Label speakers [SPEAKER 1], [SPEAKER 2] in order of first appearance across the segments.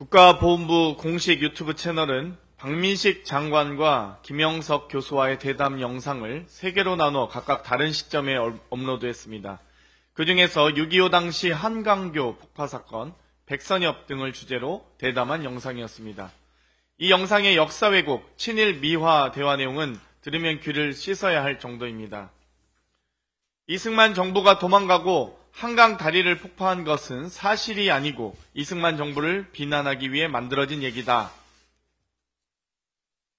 [SPEAKER 1] 국가보훈부 공식 유튜브 채널은 박민식 장관과 김영석 교수와의 대담 영상을 세개로 나눠 각각 다른 시점에 업로드했습니다. 그 중에서 6.25 당시 한강교 폭파 사건, 백선엽 등을 주제로 대담한 영상이었습니다. 이 영상의 역사 왜곡, 친일 미화 대화 내용은 들으면 귀를 씻어야 할 정도입니다. 이승만 정부가 도망가고 한강 다리를 폭파한 것은 사실이 아니고 이승만 정부를 비난하기 위해 만들어진 얘기다.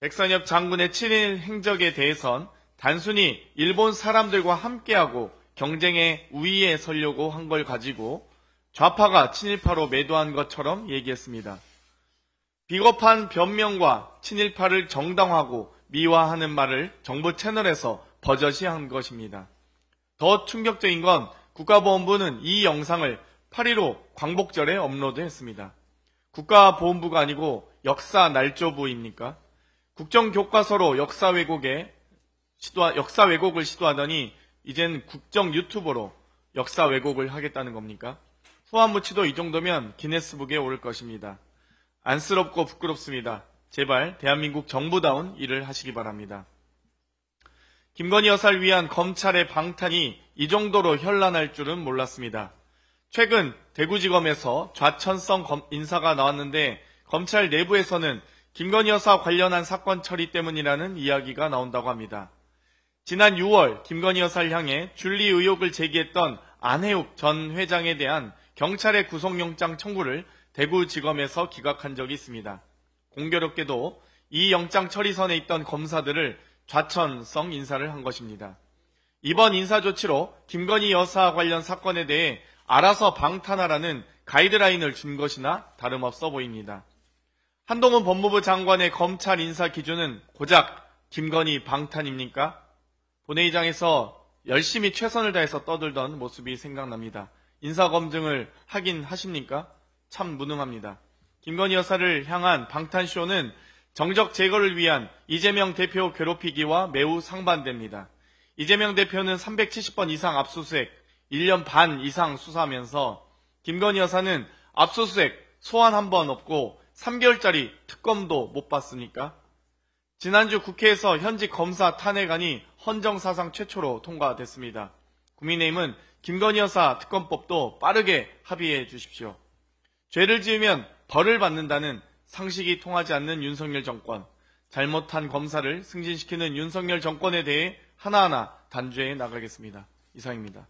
[SPEAKER 1] 백선엽 장군의 7일 행적에 대해선 단순히 일본 사람들과 함께하고 경쟁의 우위에 서려고 한 걸 가지고 좌파가 친일파로 매도한 것처럼 얘기했습니다. 비겁한 변명과 친일파를 정당하고 미화하는 말을 정부 채널에서 버젓이 한 것입니다. 더 충격적인 건 국가보안부는 이 영상을 8.15 광복절에 업로드했습니다. 국가보안부가 아니고 역사 날조부입니까? 국정교과서로 역사 왜곡에 시도 역사 왜곡을 시도하더니 이젠 국정 유튜버로 역사 왜곡을 하겠다는 겁니까? 후안무치도 이 정도면 기네스북에 오를 것입니다. 안쓰럽고 부끄럽습니다. 제발 대한민국 정부다운 일을 하시기 바랍니다. 김건희 여사를 위한 검찰의 방탄이 이 정도로 현란할 줄은 몰랐습니다. 최근 대구지검에서 좌천성 인사가 나왔는데 검찰 내부에서는 김건희 여사 관련한 사건 처리 때문이라는 이야기가 나온다고 합니다. 지난 6월 김건희 여사를 향해 줄리 의혹을 제기했던 안혜욱 전 회장에 대한 경찰의 구속영장 청구를 대구지검에서 기각한 적이 있습니다. 공교롭게도 이 영장 처리선에 있던 검사들을 좌천성 인사를 한 것입니다. 이번 인사조치로 김건희 여사 관련 사건에 대해 알아서 방탄하라는 가이드라인을 준 것이나 다름없어 보입니다. 한동훈 법무부 장관의 검찰 인사 기준은 고작 김건희 방탄입니까? 본회의장에서 열심히 최선을 다해서 떠들던 모습이 생각납니다. 인사검증을 하긴 하십니까? 참 무능합니다. 김건희 여사를 향한 방탄쇼는 정적 제거를 위한 이재명 대표 괴롭히기와 매우 상반됩니다. 이재명 대표는 370번 이상 압수수색, 1년 반 이상 수사하면서 김건희 여사는 압수수색 소환 한 번 없고 3개월짜리 특검도 못 봤습니까? 지난주 국회에서 현직 검사 탄핵안이 헌정사상 최초로 통과됐습니다. 국민의힘은 김건희 여사 특검법도 빠르게 합의해 주십시오. 죄를 지으면 벌을 받는다는 상식이 통하지 않는 윤석열 정권. 잘못한 검사를 승진시키는 윤석열 정권에 대해 하나하나 단죄해 나가겠습니다. 이상입니다.